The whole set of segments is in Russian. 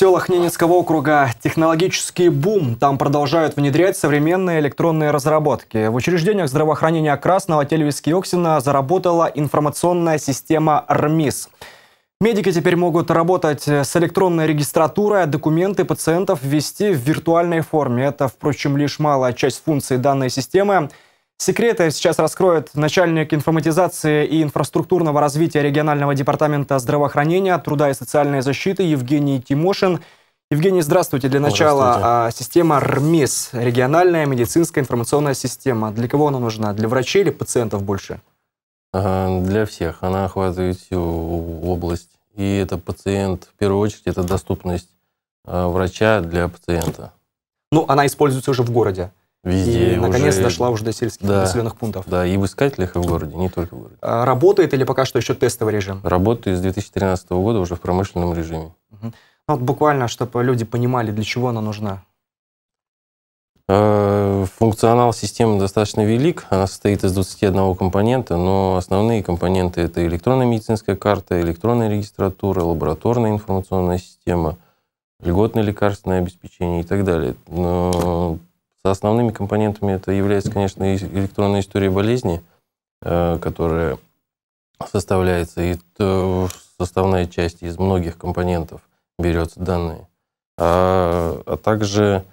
селах Ненецкого округа технологический бум. Там продолжают внедрять современные электронные разработки. В учреждениях здравоохранения Красного, Телевиски и Оксина заработала информационная система РМИС. Медики теперь могут работать с электронной регистратурой, а документы пациентов ввести в виртуальной форме. Это, впрочем, лишь малая часть функций данной системы – Секреты сейчас раскроет начальник информатизации и инфраструктурного развития регионального департамента здравоохранения, труда и социальной защиты Евгений Тимошин. Евгений, здравствуйте. Для начала здравствуйте. система РМИС, региональная медицинская информационная система. Для кого она нужна? Для врачей или пациентов больше? Для всех. Она охватывает всю область. И это пациент, в первую очередь, это доступность а, врача для пациента. Ну, она используется уже в городе. Везде. И, уже... наконец, дошла уже до сельских да, населенных пунктов. Да, и в искателях, и в городе, не только в городе. А работает или пока что еще тестовый режим? Работает с 2013 года уже в промышленном режиме. Угу. вот буквально, чтобы люди понимали, для чего она нужна. А, функционал системы достаточно велик, она состоит из 21 компонента, но основные компоненты это электронная медицинская карта, электронная регистратура, лабораторная информационная система, льготное лекарственное обеспечение и так далее. Но Основными компонентами это является, конечно, электронная история болезни, э, которая составляется, и составная часть из многих компонентов берется данные, а, а также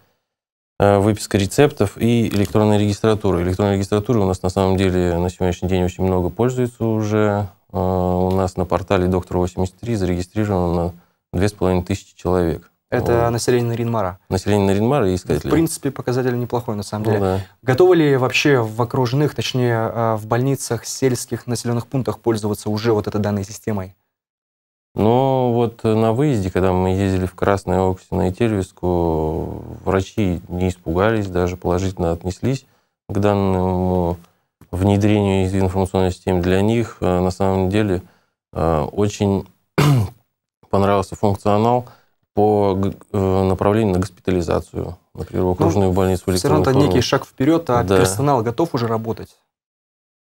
э, выписка рецептов и электронная регистратура. Электронная регистратура у нас на самом деле на сегодняшний день очень много пользуется уже. Э, у нас на портале «Доктор-83» зарегистрировано 2500 человек. Это население Наринмара. Население Наринмара и искатели. В принципе, показатель неплохой, на самом ну деле. да. Готовы ли вообще в окружных, точнее, э, в больницах, сельских населенных пунктах пользоваться уже вот этой данной системой? Ну вот э, на выезде, когда мы ездили в Красное Оксино и Тельвиску, врачи не испугались, даже положительно отнеслись к данному внедрению из информационной системы. Для них э, на самом деле очень понравился функционал – по э, направлению на госпитализацию, например, в окружную ну, больницу. В все равно это некий шаг вперед, а да. персонал готов уже работать?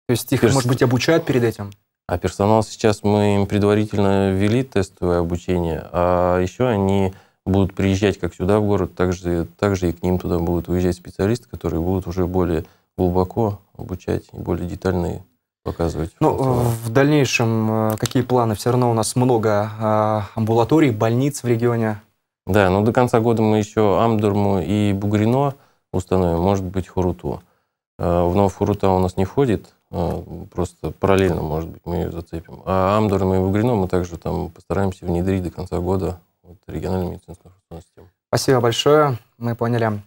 То есть их, Перс... может быть, обучают перед этим? А персонал сейчас мы им предварительно ввели тестовое обучение, а еще они будут приезжать как сюда в город, так же, так же и к ним туда будут уезжать специалисты, которые будут уже более глубоко обучать более детальные показывать? Ну, в дальнейшем э, какие планы? Все равно у нас много э, амбулаторий, больниц в регионе. Да, но ну, до конца года мы еще Амдурму и Бугрино установим, может быть, Хуруту. Э, в Нов Хурута у нас не входит, просто параллельно, может быть, мы ее зацепим. А Амдурм и Бугрино мы также там постараемся внедрить до конца года вот, региональную медицинскую систему. Спасибо большое, мы поняли.